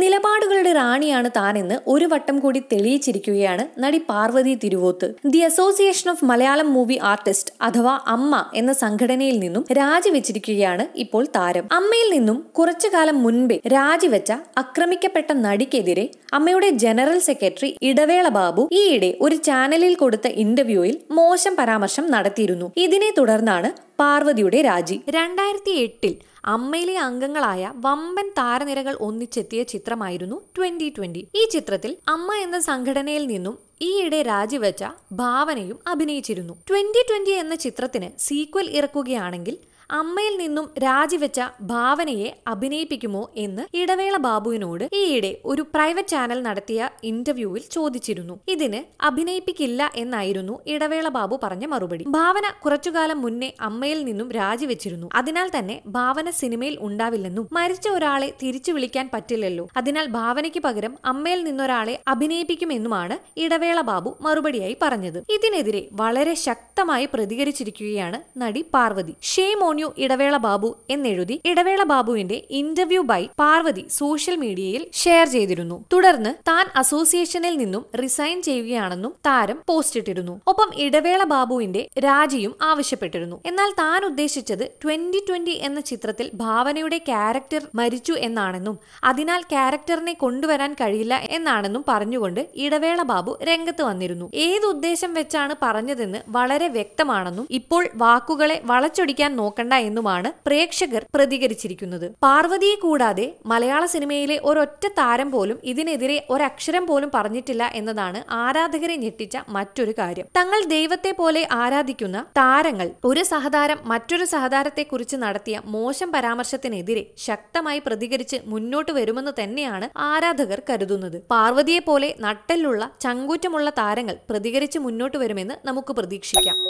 നിലപാടുകളുടെ റാണിയാണ് താനെന്ന് ഒരു വട്ടം കൂടി തെളിയിച്ചിരിക്കുകയാണ് നടി Parvathy Thiruvothu the association of Malayalam movie artist അഥവാ അമ്മ എന്ന സംഘടനയിൽ നിന്നും രാജിവെച്ചിരിക്കുകയാണ് ഇപ്പോൾ താരം അമ്മയിൽ നിന്നും കുറച്ചു കാലം മുൻപേ രാജിവെച്ച ആക്രമിക്കപ്പെട്ട നടിക്കെതിരെ അമ്മയുടെ ജനറൽ സെക്രട്ടറി ഇടവേള ബാബു ഈയിടെ ഒരു ചാനലിൽ കൊടുത്ത ഇന്റർവ്യൂയിൽ മോശം പരാമർശം നടത്തിയിരുന്നു ഇതിനെ തുടർന്നാണ് പാർവതിയുടെ രാജി രണ്ടായിരത്തി എട്ടിൽ അമ്മയിലെ അംഗങ്ങളായ വമ്പൻ താരനിരകൾ ഒന്നിച്ചെത്തിയ ചിത്രമായിരുന്നു ട്വന്റി ട്വന്റി ഈ ചിത്രത്തിൽ അമ്മ എന്ന സംഘടനയിൽ നിന്നും ഈയിടെ രാജിവെച്ച ഭാവനയും അഭിനയിച്ചിരുന്നു ട്വന്റി ട്വന്റി എന്ന ചിത്രത്തിന് സീക്വൽ ഇറക്കുകയാണെങ്കിൽ അമ്മയിൽ നിന്നും രാജിവെച്ച ഭാവനയെ അഭിനയിപ്പിക്കുമോ എന്ന് ഇടവേള ബാബുവിനോട് ഈയിടെ ഒരു പ്രൈവറ്റ് ചാനൽ നടത്തിയ ഇന്റർവ്യൂവിൽ ചോദിച്ചിരുന്നു ഇതിന് അഭിനയിപ്പിക്കില്ല എന്നായിരുന്നു ഇടവേള ബാബു പറഞ്ഞ മറുപടി ഭാവന കുറച്ചുകാലം മുന്നേ അമ്മയിൽ നിന്നും രാജിവെച്ചിരുന്നു അതിനാൽ തന്നെ ഭാവന സിനിമയിൽ ഉണ്ടാവില്ലെന്നും മരിച്ച ഒരാളെ തിരിച്ചു വിളിക്കാൻ പറ്റില്ലല്ലോ അതിനാൽ ഭാവനയ്ക്ക് പകരം അമ്മയിൽ നിന്നൊരാളെ അഭിനയിപ്പിക്കുമെന്നുമാണ് ഇടവേള ബാബു മറുപടിയായി പറഞ്ഞത് ഇതിനെതിരെ വളരെ ശക്തമായി പ്രതികരിച്ചിരിക്കുകയാണ് നടി പാർവതി ഷെയ്മോണി പറഞ്ഞു ഇടവേള ബാബു എന്നെഴുതി ഇടവേള ബാബുവിന്റെ ഇന്റർവ്യൂ ബൈ പാർവതി സോഷ്യൽ മീഡിയയിൽ ഷെയർ ചെയ്തിരുന്നു തുടർന്ന് താൻ അസോസിയേഷനിൽ നിന്നും റിസൈൻ ചെയ്യുകയാണെന്നും താരം പോസ്റ്റിട്ടിരുന്നു ഒപ്പം ഇടവേള ബാബുവിന്റെ രാജിയും ആവശ്യപ്പെട്ടിരുന്നു എന്നാൽ താൻ ഉദ്ദേശിച്ചത് ട്വന്റി ട്വന്റി എന്ന ചിത്രത്തിൽ ഭാവനയുടെ ക്യാരക്ടർ മരിച്ചു എന്നാണെന്നും അതിനാൽ ക്യാരക്ടറിനെ കൊണ്ടുവരാൻ കഴിയില്ല എന്നാണെന്നും പറഞ്ഞുകൊണ്ട് ഇടവേള ബാബു രംഗത്ത് വന്നിരുന്നു ഏത് ഉദ്ദേശം വെച്ചാണ് പറഞ്ഞതെന്ന് വളരെ വ്യക്തമാണെന്നും ഇപ്പോൾ വാക്കുകളെ വളച്ചൊടിക്കാൻ നോക്കണ്ട വേണ്ട എന്നുമാണ് പ്രേക്ഷകർ പ്രതികരിച്ചിരിക്കുന്നത് പാർവതിയെ കൂടാതെ മലയാള സിനിമയിലെ ഒരൊറ്റ താരം പോലും ഇതിനെതിരെ ഒരക്ഷരം പോലും പറഞ്ഞിട്ടില്ല എന്നതാണ് ആരാധകരെ ഞെട്ടിച്ച മറ്റൊരു കാര്യം തങ്ങൾ ദൈവത്തെ പോലെ ആരാധിക്കുന്ന താരങ്ങൾ ഒരു സഹതാരം മറ്റൊരു കുറിച്ച് നടത്തിയ മോശം പരാമർശത്തിനെതിരെ ശക്തമായി പ്രതികരിച്ച് മുന്നോട്ട് വരുമെന്ന് തന്നെയാണ് ആരാധകർ കരുതുന്നത് പാർവതിയെ പോലെ നട്ടെല്ലുള്ള ചങ്കൂറ്റമുള്ള താരങ്ങൾ പ്രതികരിച്ച് മുന്നോട്ട് വരുമെന്ന് നമുക്ക് പ്രതീക്ഷിക്കാം